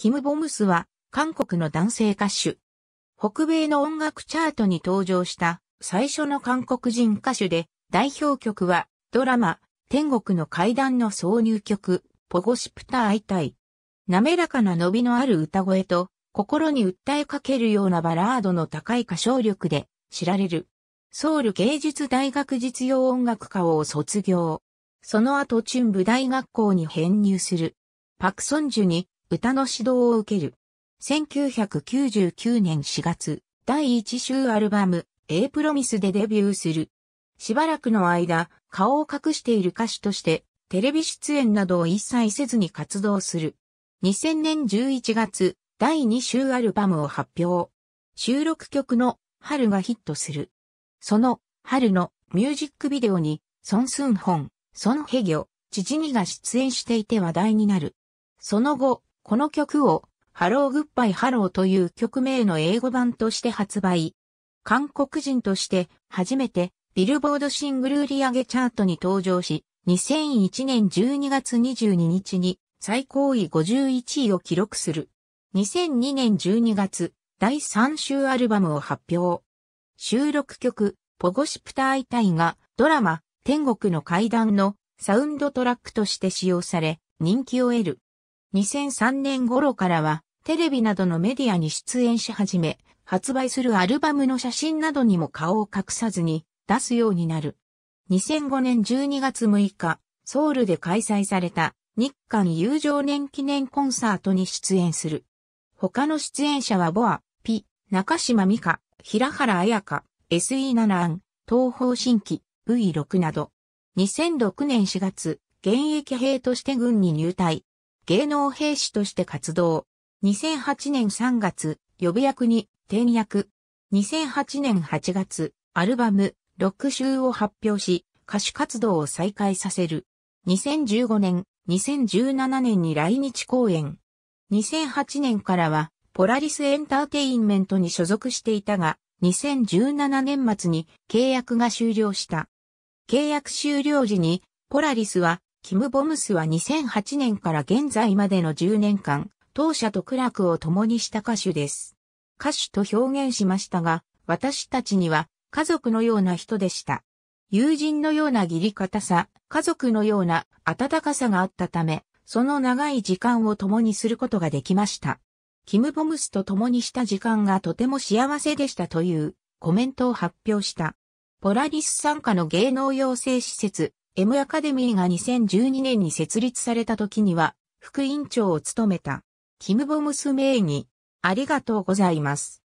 キム・ボムスは韓国の男性歌手。北米の音楽チャートに登場した最初の韓国人歌手で代表曲はドラマ天国の階段の挿入曲ポゴシプタ会いたい。滑らかな伸びのある歌声と心に訴えかけるようなバラードの高い歌唱力で知られる。ソウル芸術大学実用音楽科を卒業。その後ン部大学校に編入する。パクソンジュに歌の指導を受ける。1999年4月、第1週アルバム、A プロミスでデビューする。しばらくの間、顔を隠している歌手として、テレビ出演などを一切せずに活動する。2000年11月、第2週アルバムを発表。収録曲の春がヒットする。その春のミュージックビデオに、ソン・スンホン、ソン・ヘギョ、チジニが出演していて話題になる。その後、この曲を、ハローグッバイハローという曲名の英語版として発売。韓国人として初めてビルボードシングル売上チャートに登場し、2001年12月22日に最高位51位を記録する。2002年12月、第3週アルバムを発表。収録曲、ポゴシプターイタイがドラマ、天国の階段のサウンドトラックとして使用され、人気を得る。2003年頃からは、テレビなどのメディアに出演し始め、発売するアルバムの写真などにも顔を隠さずに出すようになる。2005年12月6日、ソウルで開催された日韓友情年記念コンサートに出演する。他の出演者はボア、ピ、中島美香、平原彩香、SE7 案、東方新規、V6 など。2006年4月、現役兵として軍に入隊。芸能兵士として活動。2008年3月、予備役に転役。2008年8月、アルバム、ロック集を発表し、歌手活動を再開させる。2015年、2017年に来日公演。2008年からは、ポラリスエンターテインメントに所属していたが、2017年末に契約が終了した。契約終了時に、ポラリスはキム・ボムスは2008年から現在までの10年間、当社と苦楽を共にした歌手です。歌手と表現しましたが、私たちには家族のような人でした。友人のような義理堅さ、家族のような温かさがあったため、その長い時間を共にすることができました。キム・ボムスと共にした時間がとても幸せでしたというコメントを発表した。ポラリス参加の芸能養成施設、M アカデミーが2012年に設立された時には、副委員長を務めた、キム・ボムス名義、ありがとうございます。